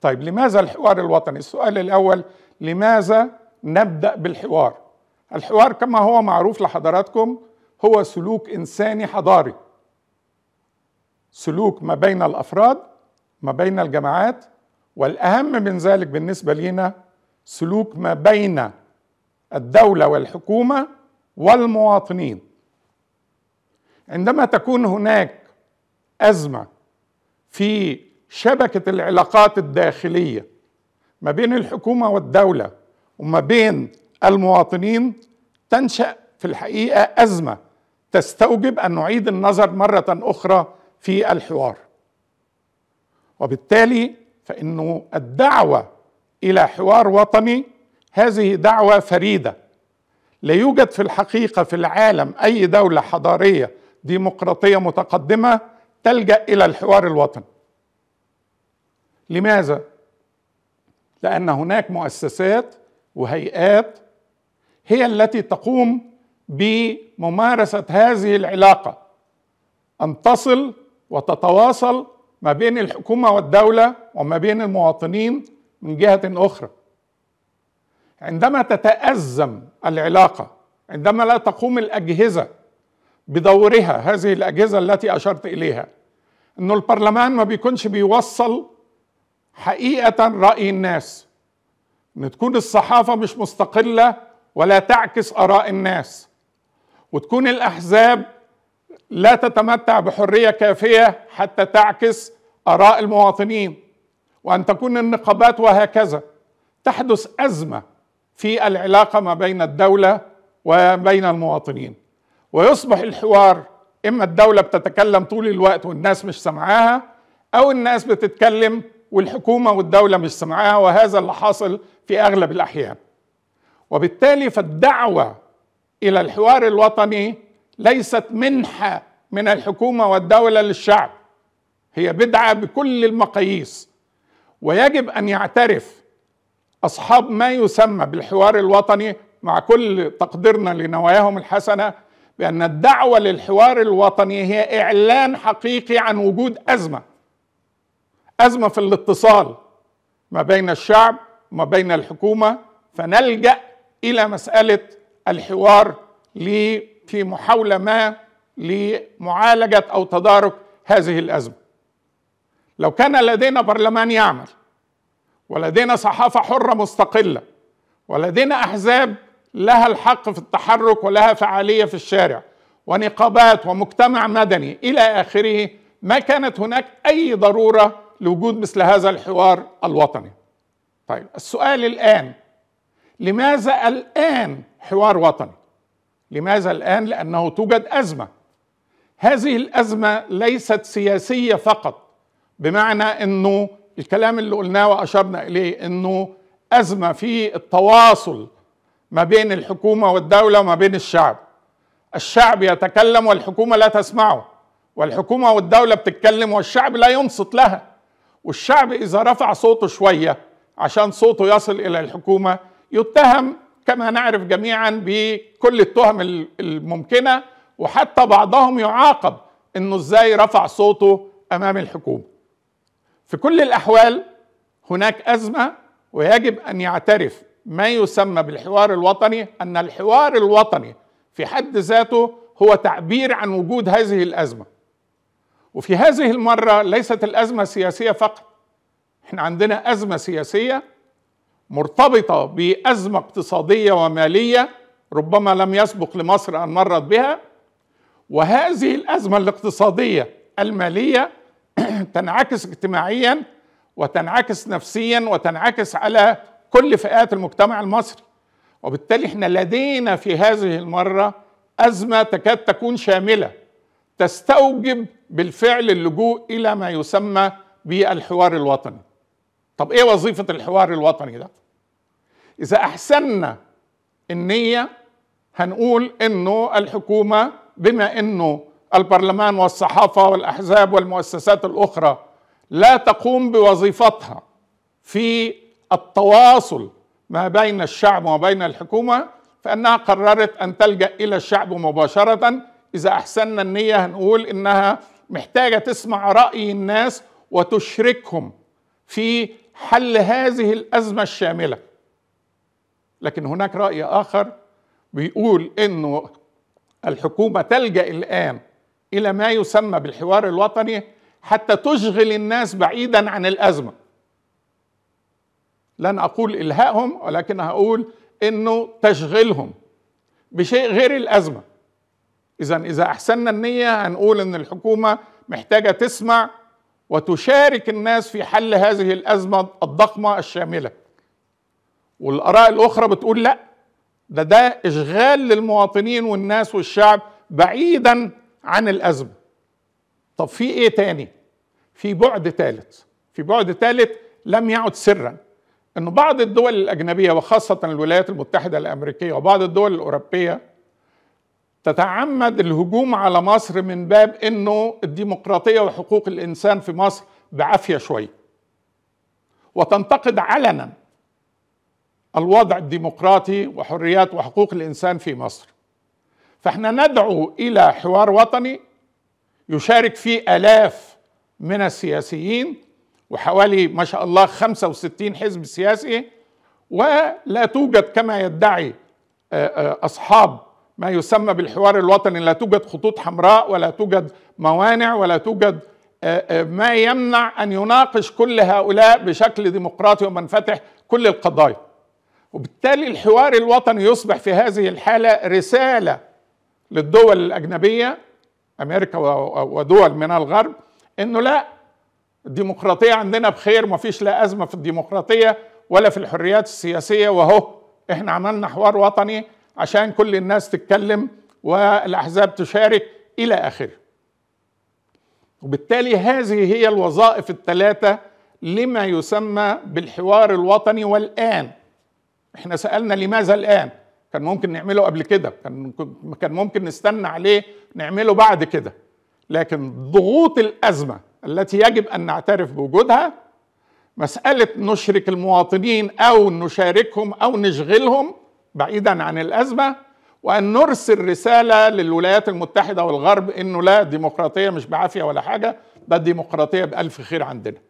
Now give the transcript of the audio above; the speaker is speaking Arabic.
طيب لماذا الحوار الوطني؟ السؤال الأول لماذا نبدأ بالحوار؟ الحوار كما هو معروف لحضراتكم هو سلوك إنساني حضاري سلوك ما بين الأفراد ما بين الجماعات والأهم من ذلك بالنسبة لنا سلوك ما بين الدولة والحكومة والمواطنين عندما تكون هناك أزمة في شبكة العلاقات الداخلية ما بين الحكومة والدولة وما بين المواطنين تنشأ في الحقيقة أزمة تستوجب أن نعيد النظر مرة أخرى في الحوار وبالتالي فإنه الدعوة إلى حوار وطني هذه دعوة فريدة لا يوجد في الحقيقة في العالم أي دولة حضارية ديمقراطية متقدمة تلجأ إلى الحوار الوطني لماذا؟ لأن هناك مؤسسات وهيئات هي التي تقوم بممارسة هذه العلاقة أن تصل وتتواصل ما بين الحكومة والدولة وما بين المواطنين من جهة أخرى عندما تتأزم العلاقة عندما لا تقوم الأجهزة بدورها هذه الأجهزة التي أشرت إليها أن البرلمان ما بيكونش بيوصل حقيقه راي الناس ان تكون الصحافه مش مستقله ولا تعكس اراء الناس وتكون الاحزاب لا تتمتع بحريه كافيه حتى تعكس اراء المواطنين وان تكون النقابات وهكذا تحدث ازمه في العلاقه ما بين الدوله وبين المواطنين ويصبح الحوار اما الدوله بتتكلم طول الوقت والناس مش سامعاها او الناس بتتكلم والحكومة والدولة مش سمعها وهذا اللي حاصل في أغلب الأحيان وبالتالي فالدعوة إلى الحوار الوطني ليست منحة من الحكومة والدولة للشعب هي بدعة بكل المقاييس ويجب أن يعترف أصحاب ما يسمى بالحوار الوطني مع كل تقديرنا لنواياهم الحسنة بأن الدعوة للحوار الوطني هي إعلان حقيقي عن وجود أزمة أزمة في الاتصال ما بين الشعب وما بين الحكومة فنلجأ إلى مسألة الحوار في محاولة ما لمعالجة أو تدارك هذه الأزمة لو كان لدينا برلمان يعمل ولدينا صحافة حرة مستقلة ولدينا أحزاب لها الحق في التحرك ولها فعالية في الشارع ونقابات ومجتمع مدني إلى آخره ما كانت هناك أي ضرورة لوجود مثل هذا الحوار الوطني طيب السؤال الآن لماذا الآن حوار وطني لماذا الآن لأنه توجد أزمة هذه الأزمة ليست سياسية فقط بمعنى أنه الكلام اللي قلناه وأشرنا إليه أنه أزمة في التواصل ما بين الحكومة والدولة وما بين الشعب الشعب يتكلم والحكومة لا تسمعه والحكومة والدولة بتتكلم والشعب لا ينصت لها والشعب إذا رفع صوته شوية عشان صوته يصل إلى الحكومة يتهم كما نعرف جميعا بكل التهم الممكنة وحتى بعضهم يعاقب انه ازاي رفع صوته امام الحكومه في كل الاحوال هناك ازمه ويجب ان يعترف ما يسمى بالحوار الوطني ان الحوار الوطني في حد ذاته هو تعبير عن وجود هذه الازمه وفي هذه المرة ليست الأزمة السياسية فقط احنا عندنا أزمة سياسية مرتبطة بأزمة اقتصادية ومالية ربما لم يسبق لمصر أن مرت بها وهذه الأزمة الاقتصادية المالية تنعكس اجتماعيا وتنعكس نفسيا وتنعكس على كل فئات المجتمع المصري وبالتالي احنا لدينا في هذه المرة أزمة تكاد تكون شاملة تستوجب بالفعل اللجوء الى ما يسمى بالحوار الوطني طب ايه وظيفه الحوار الوطني ده اذا احسننا النيه هنقول انه الحكومه بما انه البرلمان والصحافه والاحزاب والمؤسسات الاخرى لا تقوم بوظيفتها في التواصل ما بين الشعب وبين الحكومه فانها قررت ان تلجا الى الشعب مباشره إذا أحسننا النية هنقول إنها محتاجة تسمع رأي الناس وتشركهم في حل هذه الأزمة الشاملة لكن هناك رأي آخر بيقول إنه الحكومة تلجأ الآن إلى ما يسمى بالحوار الوطني حتى تشغل الناس بعيدا عن الأزمة لن أقول إلهائهم ولكن هقول إنه تشغلهم بشيء غير الأزمة إذا إذا أحسننا النية هنقول إن الحكومة محتاجة تسمع وتشارك الناس في حل هذه الأزمة الضخمة الشاملة والآراء الأخرى بتقول لا ده ده إشغال للمواطنين والناس والشعب بعيدا عن الأزمة طب في إيه تاني؟ في بعد ثالث في بعد ثالث لم يعد سرا أن بعض الدول الأجنبية وخاصة الولايات المتحدة الأمريكية وبعض الدول الأوروبية تتعمد الهجوم على مصر من باب انه الديمقراطيه وحقوق الانسان في مصر بعافيه شويه وتنتقد علنا الوضع الديمقراطي وحريات وحقوق الانسان في مصر فاحنا ندعو الى حوار وطني يشارك فيه الاف من السياسيين وحوالي ما شاء الله 65 حزب سياسي ولا توجد كما يدعي آه، آه، اصحاب ما يسمى بالحوار الوطني لا توجد خطوط حمراء ولا توجد موانع ولا توجد آه، آه، ما يمنع ان يناقش كل هؤلاء بشكل ديمقراطي ومنفتح كل القضايا وبالتالي الحوار الوطني يصبح في هذه الحاله رساله للدول الاجنبيه امريكا ودول من الغرب انه لا الديمقراطيه عندنا بخير ما فيش لا ازمه في الديمقراطيه ولا في الحريات السياسيه وهو احنا عملنا حوار وطني عشان كل الناس تتكلم والاحزاب تشارك الى اخره وبالتالي هذه هي الوظائف الثلاثه لما يسمى بالحوار الوطني والان احنا سالنا لماذا الان كان ممكن نعمله قبل كده كان كان ممكن نستنى عليه نعمله بعد كده لكن ضغوط الازمه التي يجب ان نعترف بوجودها مساله نشرك المواطنين او نشاركهم او نشغلهم بعيدا عن الأزمة وأن نرسل رسالة للولايات المتحدة والغرب إنه لا ديمقراطية مش بعافية ولا حاجة ده ديمقراطية بألف خير عندنا